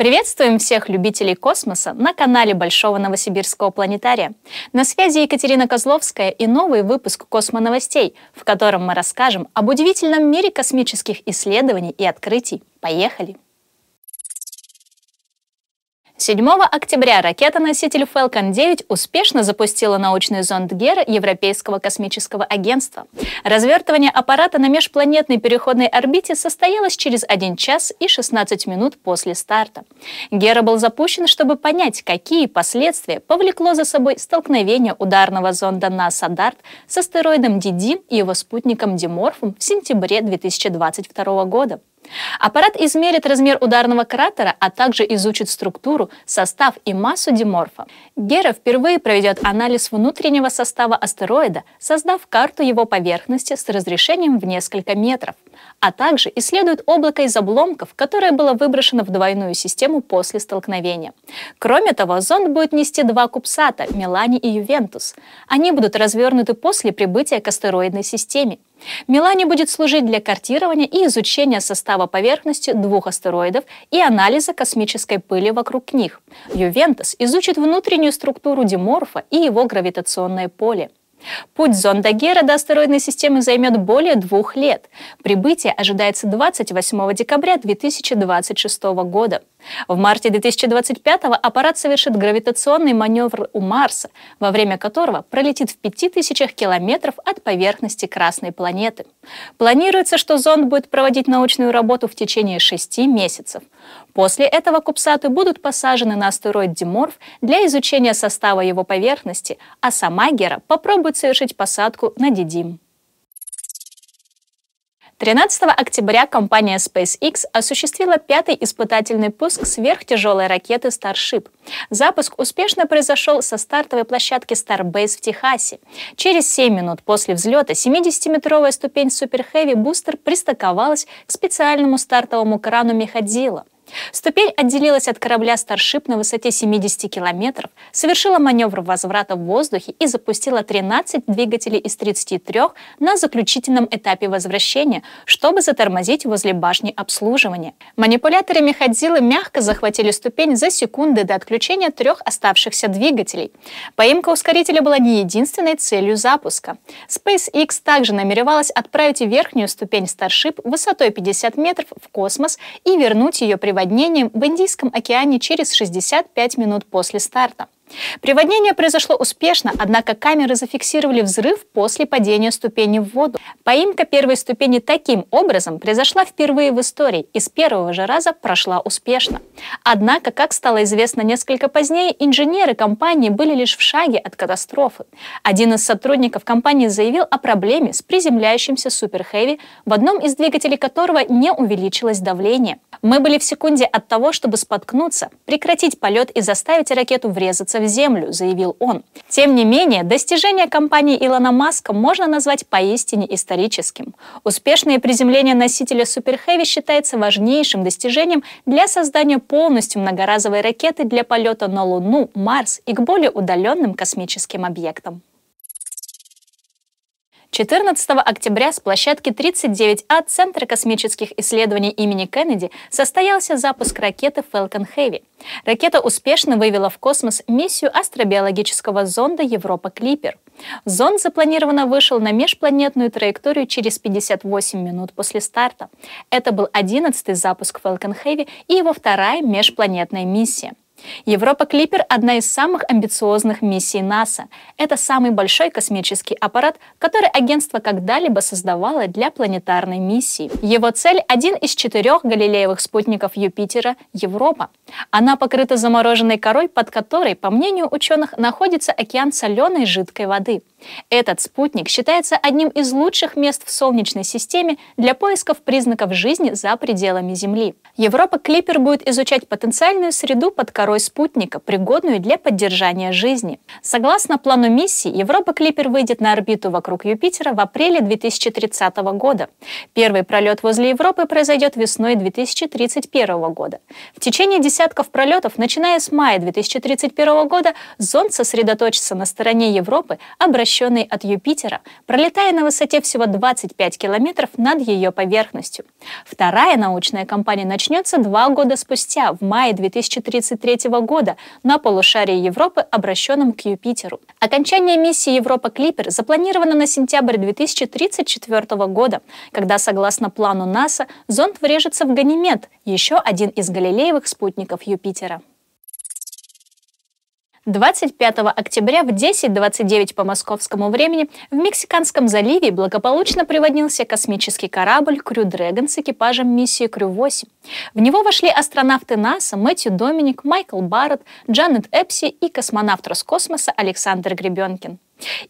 Приветствуем всех любителей космоса на канале Большого Новосибирского планетария. На связи Екатерина Козловская и новый выпуск «Космоновостей», в котором мы расскажем об удивительном мире космических исследований и открытий. Поехали! 7 октября ракета-носитель Falcon 9 успешно запустила научный зонд Гера Европейского космического агентства. Развертывание аппарата на межпланетной переходной орбите состоялось через 1 час и 16 минут после старта. Гера был запущен, чтобы понять, какие последствия повлекло за собой столкновение ударного зонда НАСА DART с астероидом Диди и его спутником Диморфом в сентябре 2022 года. Аппарат измерит размер ударного кратера, а также изучит структуру, состав и массу диморфа. Гера впервые проведет анализ внутреннего состава астероида, создав карту его поверхности с разрешением в несколько метров, а также исследует облако из обломков, которое было выброшено в двойную систему после столкновения. Кроме того, зонд будет нести два кубсата – Милани и Ювентус. Они будут развернуты после прибытия к астероидной системе – Милане будет служить для картирования и изучения состава поверхности двух астероидов и анализа космической пыли вокруг них. Ювентус изучит внутреннюю структуру Диморфа и его гравитационное поле. Путь зонда Гера до астероидной системы займет более двух лет. Прибытие ожидается 28 декабря 2026 года. В марте 2025-го аппарат совершит гравитационный маневр у Марса, во время которого пролетит в 5000 километров от поверхности Красной планеты. Планируется, что зонд будет проводить научную работу в течение 6 месяцев. После этого купсаты будут посажены на астероид Диморф для изучения состава его поверхности, а сама Гера попробует совершить посадку на Дидим. 13 октября компания SpaceX осуществила пятый испытательный пуск сверхтяжелой ракеты Starship. Запуск успешно произошел со стартовой площадки Starbase в Техасе. Через 7 минут после взлета 70-метровая ступень Super Heavy Booster пристыковалась к специальному стартовому крану Мехадзила. Ступень отделилась от корабля Starship на высоте 70 километров, совершила маневр возврата в воздухе и запустила 13 двигателей из 33 на заключительном этапе возвращения, чтобы затормозить возле башни обслуживания. Манипуляторы Мехадзилы мягко захватили ступень за секунды до отключения трех оставшихся двигателей. Поимка ускорителя была не единственной целью запуска. SpaceX также намеревалась отправить верхнюю ступень Starship высотой 50 метров в космос и вернуть ее приводящим наводнением в Индийском океане через 65 минут после старта. Приводнение произошло успешно, однако камеры зафиксировали взрыв после падения ступени в воду. Поимка первой ступени таким образом произошла впервые в истории и с первого же раза прошла успешно. Однако, как стало известно несколько позднее, инженеры компании были лишь в шаге от катастрофы. Один из сотрудников компании заявил о проблеме с приземляющимся Супер Хэви, в одном из двигателей которого не увеличилось давление. Мы были в секунде от того, чтобы споткнуться, прекратить полет и заставить ракету врезаться в землю, заявил он. Тем не менее, достижение компании Илона Маска можно назвать поистине историческим. Успешное приземление носителя Super Heavy считается важнейшим достижением для создания полностью многоразовой ракеты для полета на Луну, Марс и к более удаленным космическим объектам. 14 октября с площадки 39А Центра космических исследований имени Кеннеди состоялся запуск ракеты Falcon Heavy. Ракета успешно вывела в космос миссию астробиологического зонда Европа Клипер. Зонд запланированно вышел на межпланетную траекторию через 58 минут после старта. Это был 11 запуск Falcon Heavy и его вторая межпланетная миссия. Европа Клипер – одна из самых амбициозных миссий НАСА. Это самый большой космический аппарат, который агентство когда-либо создавало для планетарной миссии. Его цель – один из четырех галилеевых спутников Юпитера – Европа. Она покрыта замороженной корой, под которой, по мнению ученых, находится океан соленой жидкой воды. Этот спутник считается одним из лучших мест в Солнечной системе для поисков признаков жизни за пределами Земли. Европа Клипер будет изучать потенциальную среду под корой второй спутника, пригодную для поддержания жизни. Согласно плану миссии, Европа-клипер выйдет на орбиту вокруг Юпитера в апреле 2030 года. Первый пролет возле Европы произойдет весной 2031 года. В течение десятков пролетов, начиная с мая 2031 года, зонд сосредоточится на стороне Европы, обращенной от Юпитера, пролетая на высоте всего 25 километров над ее поверхностью. Вторая научная кампания начнется два года спустя, в мае 2033 1973 года на полушарии Европы, обращенном к Юпитеру. Окончание миссии Европа-Клипер запланировано на сентябрь 2034 года, когда, согласно плану НАСА, зонд врежется в Ганимед, еще один из галилеевых спутников Юпитера. 25 октября в 10.29 по московскому времени в Мексиканском заливе благополучно приводнился космический корабль «Крю Дрэгон» с экипажем миссии «Крю-8». В него вошли астронавты НАСА Мэтью Доминик, Майкл Барретт, Джанет Эпси и космонавт Роскосмоса Александр Гребенкин.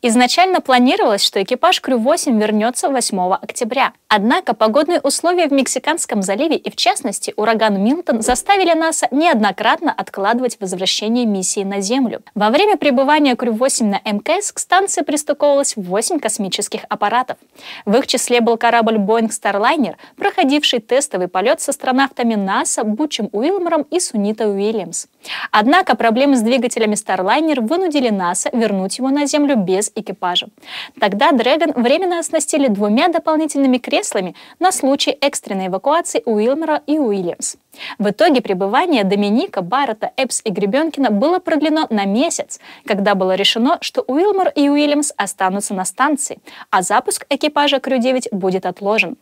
Изначально планировалось, что экипаж Крю-8 вернется 8 октября. Однако погодные условия в Мексиканском заливе и, в частности, ураган Милтон заставили НАСА неоднократно откладывать возвращение миссии на Землю. Во время пребывания Крю-8 на МКС к станции пристыковалось 8 космических аппаратов. В их числе был корабль Boeing Starliner, проходивший тестовый полет с астронавтами НАСА Бучем Уилмором и Сунита Уильямс. Однако проблемы с двигателями Starliner вынудили НАСА вернуть его на Землю без экипажа. Тогда Dragon временно оснастили двумя дополнительными креслами на случай экстренной эвакуации Уилмера и Уильямс. В итоге пребывание Доминика, Баррета, Эпс и Гребенкина было продлено на месяц, когда было решено, что Уилмор и Уильямс останутся на станции, а запуск экипажа Крю-9 будет отложен.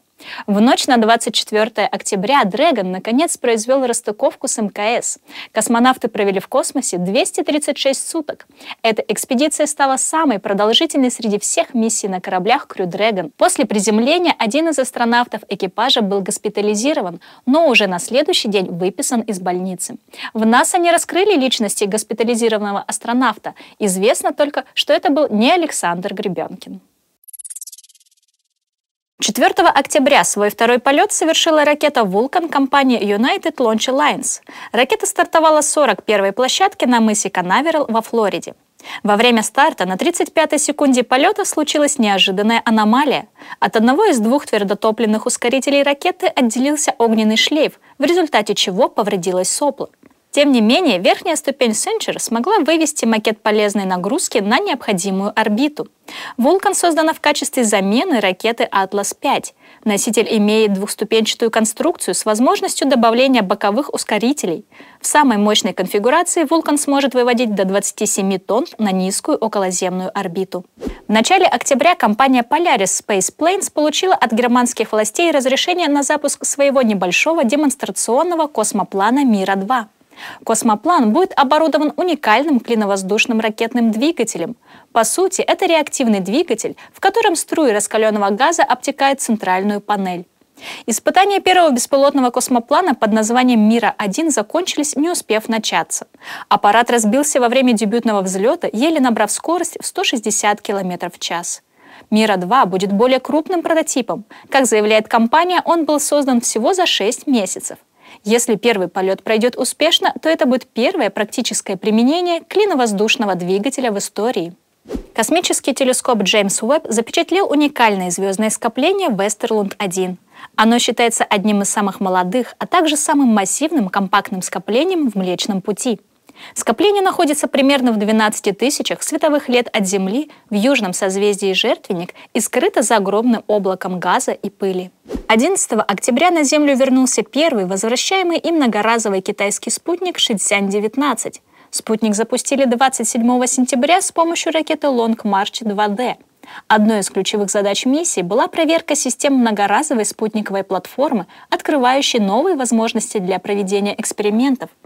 В ночь на 24 октября Dragon наконец произвел расстыковку с МКС. Космонавты провели в космосе 236 суток. Эта экспедиция стала самой продолжительной среди всех миссий на кораблях Crew Dragon. После приземления один из астронавтов экипажа был госпитализирован, но уже на следующий день выписан из больницы. В НАСА не раскрыли личности госпитализированного астронавта. Известно только, что это был не Александр Гребенкин. 4 октября свой второй полет совершила ракета «Вулкан» компании United Launch Alliance. Ракета стартовала с 41-й площадки на мысе Канаверал во Флориде. Во время старта на 35-й секунде полета случилась неожиданная аномалия. От одного из двух твердотопливных ускорителей ракеты отделился огненный шлейф, в результате чего повредилось сопло. Тем не менее, верхняя ступень Сенчер смогла вывести макет полезной нагрузки на необходимую орбиту. «Вулкан» создана в качестве замены ракеты «Атлас-5». Носитель имеет двухступенчатую конструкцию с возможностью добавления боковых ускорителей. В самой мощной конфигурации «Вулкан» сможет выводить до 27 тонн на низкую околоземную орбиту. В начале октября компания Polaris Space Planes получила от германских властей разрешение на запуск своего небольшого демонстрационного космоплана «Мира-2». Космоплан будет оборудован уникальным клиновоздушным ракетным двигателем. По сути, это реактивный двигатель, в котором струи раскаленного газа обтекают центральную панель. Испытания первого беспилотного космоплана под названием «Мира-1» закончились, не успев начаться. Аппарат разбился во время дебютного взлета, еле набрав скорость в 160 км в час. «Мира-2» будет более крупным прототипом. Как заявляет компания, он был создан всего за 6 месяцев. Если первый полет пройдет успешно, то это будет первое практическое применение клиновоздушного двигателя в истории. Космический телескоп Джеймс Уэбб запечатлел уникальное звездное скопление Вестерлунд-1. Оно считается одним из самых молодых, а также самым массивным компактным скоплением в Млечном пути – Скопление находится примерно в 12 тысячах световых лет от Земли в южном созвездии Жертвенник и скрыто за огромным облаком газа и пыли. 11 октября на Землю вернулся первый возвращаемый и многоразовый китайский спутник Шицзянь-19. Спутник запустили 27 сентября с помощью ракеты Long March 2D. Одной из ключевых задач миссии была проверка систем многоразовой спутниковой платформы, открывающей новые возможности для проведения экспериментов –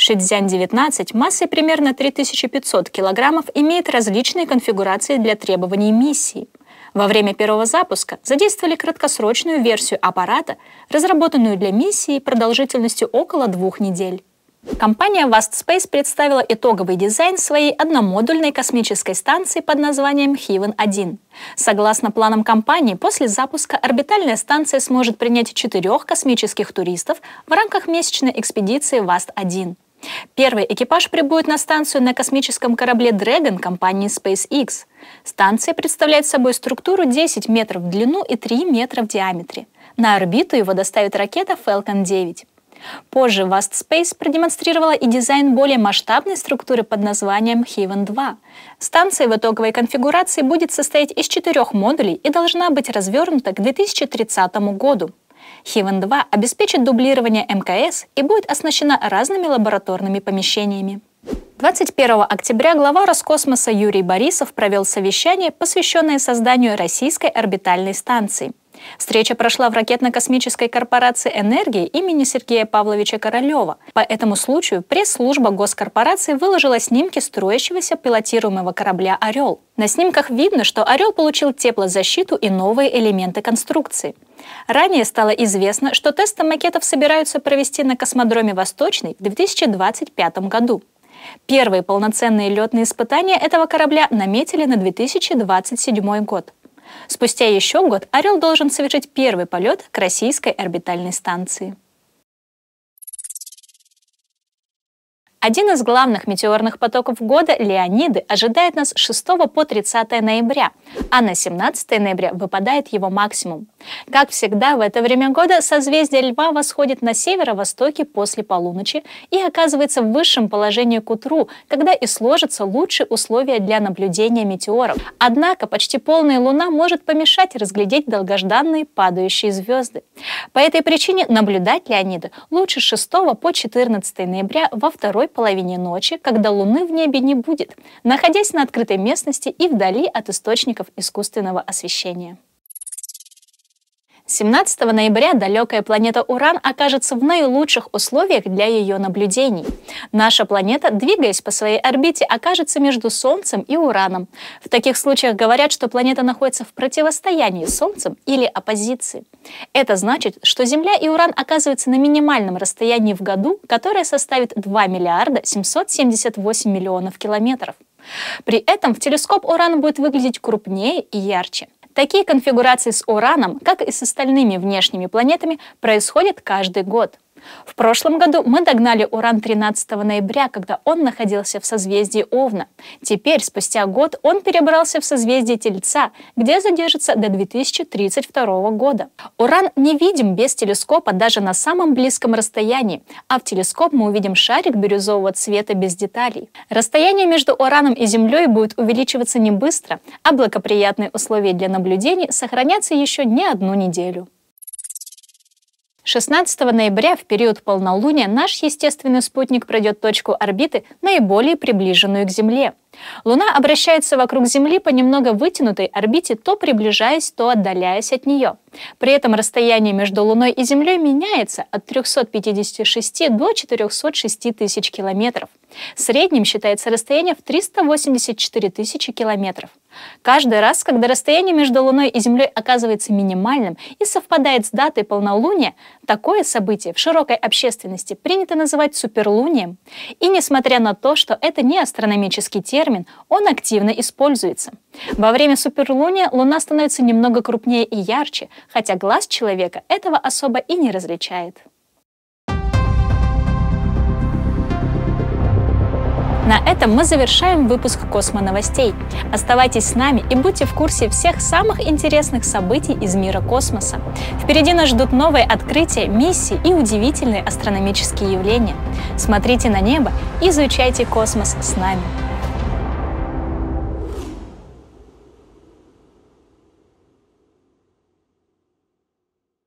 Шицзян-19 массой примерно 3500 килограммов имеет различные конфигурации для требований миссии. Во время первого запуска задействовали краткосрочную версию аппарата, разработанную для миссии продолжительностью около двух недель. Компания Vast Space представила итоговый дизайн своей одномодульной космической станции под названием Хивен-1. Согласно планам компании, после запуска орбитальная станция сможет принять четырех космических туристов в рамках месячной экспедиции Vast-1. Первый экипаж прибудет на станцию на космическом корабле Dragon компании SpaceX. Станция представляет собой структуру 10 метров в длину и 3 метра в диаметре. На орбиту его доставит ракета Falcon 9. Позже Vast Space продемонстрировала и дизайн более масштабной структуры под названием Haven 2. Станция в итоговой конфигурации будет состоять из четырех модулей и должна быть развернута к 2030 году. Хивен-2 обеспечит дублирование МКС и будет оснащена разными лабораторными помещениями. 21 октября глава Роскосмоса Юрий Борисов провел совещание, посвященное созданию российской орбитальной станции. Встреча прошла в ракетно-космической корпорации «Энергия» имени Сергея Павловича Королева. По этому случаю пресс-служба госкорпорации выложила снимки строящегося пилотируемого корабля «Орел». На снимках видно, что «Орел» получил теплозащиту и новые элементы конструкции. Ранее стало известно, что тесты макетов собираются провести на космодроме «Восточный» в 2025 году. Первые полноценные летные испытания этого корабля наметили на 2027 год. Спустя еще год «Орел» должен совершить первый полет к российской орбитальной станции. Один из главных метеорных потоков года, Леониды, ожидает нас 6 по 30 ноября, а на 17 ноября выпадает его максимум. Как всегда, в это время года созвездие Льва восходит на северо-востоке после полуночи и оказывается в высшем положении к утру, когда и сложатся лучшие условия для наблюдения метеоров. Однако почти полная луна может помешать разглядеть долгожданные падающие звезды. По этой причине наблюдать Леонида лучше 6 по 14 ноября во второй половине ночи, когда луны в небе не будет, находясь на открытой местности и вдали от источников искусственного освещения. 17 ноября далекая планета Уран окажется в наилучших условиях для ее наблюдений. Наша планета, двигаясь по своей орбите, окажется между Солнцем и Ураном. В таких случаях говорят, что планета находится в противостоянии с Солнцем или оппозиции. Это значит, что Земля и Уран оказываются на минимальном расстоянии в году, которое составит 2 миллиарда 778 миллионов километров. При этом в телескоп Уран будет выглядеть крупнее и ярче – Такие конфигурации с Ураном, как и с остальными внешними планетами, происходят каждый год. В прошлом году мы догнали Уран 13 ноября, когда он находился в созвездии Овна. Теперь, спустя год, он перебрался в созвездие Тельца, где задержится до 2032 года. Уран не видим без телескопа даже на самом близком расстоянии, а в телескоп мы увидим шарик бирюзового цвета без деталей. Расстояние между Ураном и Землей будет увеличиваться не быстро, а благоприятные условия для наблюдений сохранятся еще не одну неделю. 16 ноября в период полнолуния наш естественный спутник пройдет точку орбиты, наиболее приближенную к Земле. Луна обращается вокруг Земли по немного вытянутой орбите, то приближаясь, то отдаляясь от нее. При этом расстояние между Луной и Землей меняется от 356 до 406 тысяч километров. Средним считается расстояние в 384 тысячи километров. Каждый раз, когда расстояние между Луной и Землей оказывается минимальным и совпадает с датой полнолуния, такое событие в широкой общественности принято называть суперлунием. И несмотря на то, что это не астрономический термин, термин, он активно используется. Во время суперлуния Луна становится немного крупнее и ярче, хотя глаз человека этого особо и не различает. На этом мы завершаем выпуск космоновостей. Оставайтесь с нами и будьте в курсе всех самых интересных событий из мира космоса. Впереди нас ждут новые открытия, миссии и удивительные астрономические явления. Смотрите на небо, и изучайте космос с нами.